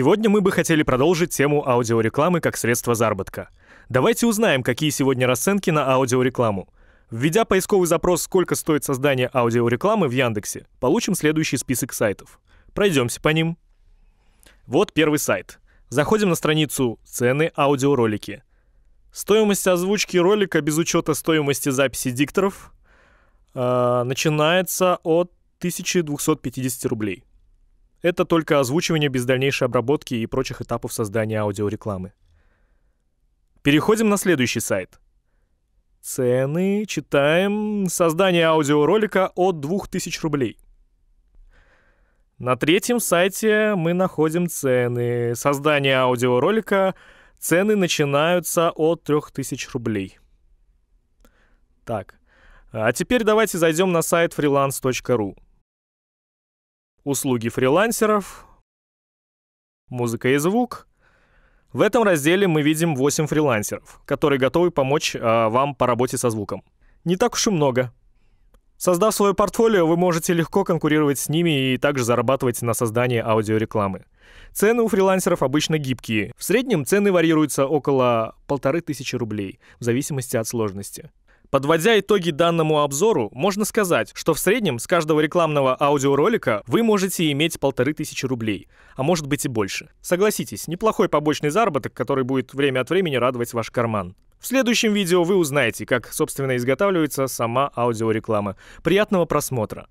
Сегодня мы бы хотели продолжить тему аудиорекламы как средства заработка. Давайте узнаем, какие сегодня расценки на аудиорекламу. Введя поисковый запрос «Сколько стоит создание аудиорекламы» в Яндексе, получим следующий список сайтов. Пройдемся по ним. Вот первый сайт. Заходим на страницу «Цены аудиоролики». Стоимость озвучки ролика без учета стоимости записи дикторов э, начинается от 1250 рублей. Это только озвучивание без дальнейшей обработки и прочих этапов создания аудиорекламы. Переходим на следующий сайт. Цены, читаем. Создание аудиоролика от 2000 рублей. На третьем сайте мы находим цены. Создание аудиоролика. Цены начинаются от 3000 рублей. Так, а теперь давайте зайдем на сайт freelance.ru услуги фрилансеров, музыка и звук. В этом разделе мы видим 8 фрилансеров, которые готовы помочь э, вам по работе со звуком. Не так уж и много. Создав свое портфолио, вы можете легко конкурировать с ними и также зарабатывать на создании аудиорекламы. Цены у фрилансеров обычно гибкие. В среднем цены варьируются около полторы тысячи рублей, в зависимости от сложности. Подводя итоги данному обзору, можно сказать, что в среднем с каждого рекламного аудиоролика вы можете иметь полторы тысячи рублей, а может быть и больше. Согласитесь, неплохой побочный заработок, который будет время от времени радовать ваш карман. В следующем видео вы узнаете, как, собственно, изготавливается сама аудиореклама. Приятного просмотра!